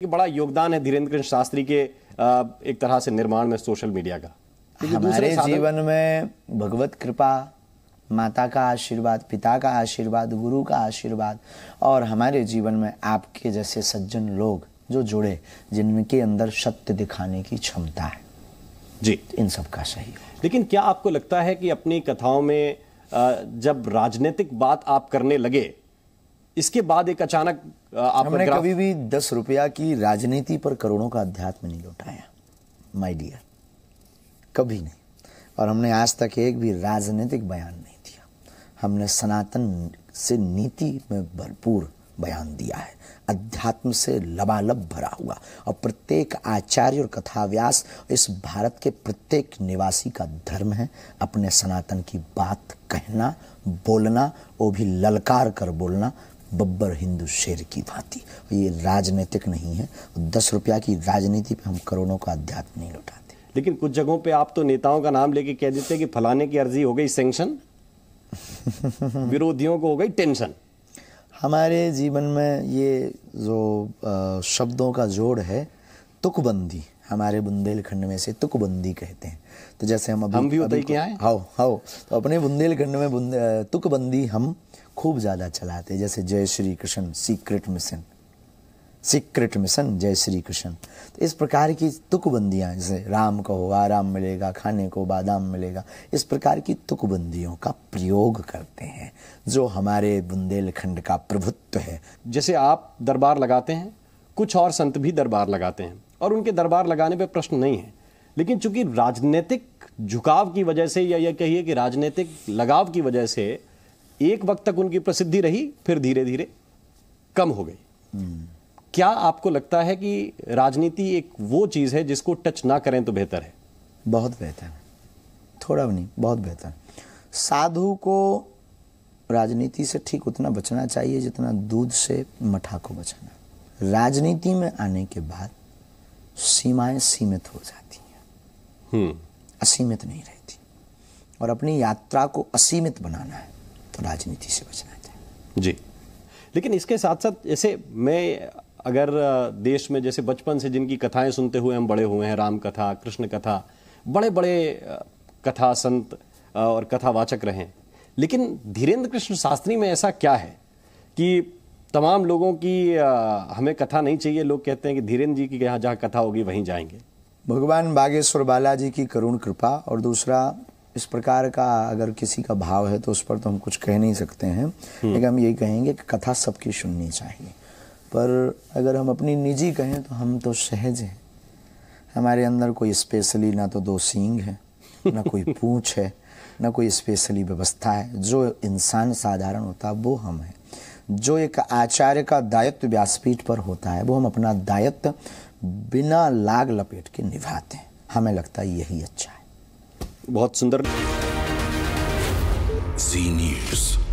कि बड़ा योगदान है धीरेन्द्र कृष्ण शास्त्री के एक तरह से निर्माण में सोशल मीडिया का हमारे जीवन में भगवत कृपा माता का आशीर्वाद पिता का आशीर्वाद गुरु का आशीर्वाद और हमारे जीवन में आपके जैसे सज्जन लोग जो जुड़े जिनके अंदर सत्य दिखाने की क्षमता है जी इन सब का सही लेकिन क्या आपको लगता है कि अपनी कथाओं में जब राजनीतिक बात आप करने लगे इसके बाद एक अचानक आपने कभी भी दस रुपया की राजनीति पर करोड़ों का अध्यात्म नहीं लौटाया माय डियर कभी नहीं और हमने आज तक एक भी राजनीतिक बयान नहीं दिया हमने सनातन से नीति में भरपूर बयान दिया है अध्यात्म से लबालब भरा हुआ और प्रत्येक आचार्य और कथाव्यास इस भारत के प्रत्येक निवासी का धर्म है अपने सनातन की बात कहना बोलना वो भी ललकार कर बोलना बब्बर हिंदू शेर की भांति ये राजनीतिक नहीं है दस रुपया की राजनीति पे हम करोड़ों का अध्यात्म नहीं लुटाते लेकिन कुछ जगहों पे आप तो नेताओं का नाम लेके कह देते कि फलाने की अर्जी हो गई सेंक्शन विरोधियों को हो गई टेंशन हमारे जीवन में ये जो शब्दों का जोड़ है तुकबंदी हमारे बुंदेलखंड में से तुकबंदी कहते हैं तो जैसे हम अभी हम भी अभी के आए हाओ हाओ तो अपने बुंदेलखंड में बुंदे, तुकबंदी हम खूब ज़्यादा चलाते हैं जैसे जय Shri Krishna secret mission secret mission जय श्री कृष्ण तो इस प्रकार की तुकबंदियाँ जैसे राम कहो आराम मिलेगा खाने को बादाम मिलेगा इस प्रकार की तुकबंदियों का प्रयोग करते हैं जो हमारे बुंदेलखंड का प्रभुत्व है जैसे आप दरबार लगाते हैं कुछ और संत भी दरबार लगाते हैं और उनके दरबार लगाने पर प्रश्न नहीं है लेकिन चूंकि राजनीतिक झुकाव की वजह से या यह कहिए कि राजनीतिक लगाव की वजह से एक वक्त तक उनकी प्रसिद्धि रही फिर धीरे धीरे कम हो गई क्या आपको लगता है कि राजनीति एक वो चीज़ है जिसको टच ना करें तो बेहतर है बहुत बेहतर है थोड़ा भी नहीं बहुत बेहतर साधु को राजनीति से ठीक उतना बचना चाहिए जितना दूध से मठा को बचाना राजनीति में आने के बाद सीमाएं सीमित हो जाती हैं हम्म। असीमित नहीं रहती और अपनी यात्रा को असीमित बनाना है तो राजनीति से बचना चाहिए जी लेकिन इसके साथ साथ जैसे मैं अगर देश में जैसे बचपन से जिनकी कथाएं सुनते हुए हम बड़े हुए हैं राम कथा कृष्ण कथा बड़े बड़े कथा संत और कथावाचक रहे हैं लेकिन धीरेन्द्र कृष्ण शास्त्री में ऐसा क्या है कि तमाम लोगों की हमें कथा नहीं चाहिए लोग कहते हैं कि धीरेन्द्र जी की यहाँ जहाँ कथा होगी वहीं जाएंगे भगवान बागेश्वर बालाजी की करुण कृपा और दूसरा इस प्रकार का अगर किसी का भाव है तो उस पर तो हम कुछ कह नहीं सकते हैं लेकिन हम यही कहेंगे कि कथा सबकी सुननी चाहिए पर अगर हम अपनी निजी कहें तो हम तो सहज हैं हमारे अंदर कोई स्पेशली ना तो दो सींग है ना कोई पूछ है ना कोई स्पेशली व्यवस्था है जो इंसान साधारण होता है वो हम हैं जो एक आचार्य का दायित्व व्यासपीठ पर होता है वो हम अपना दायित्व बिना लाग लपेट के निभाते हैं हमें लगता है यही अच्छा है बहुत सुंदर जी न्यूज़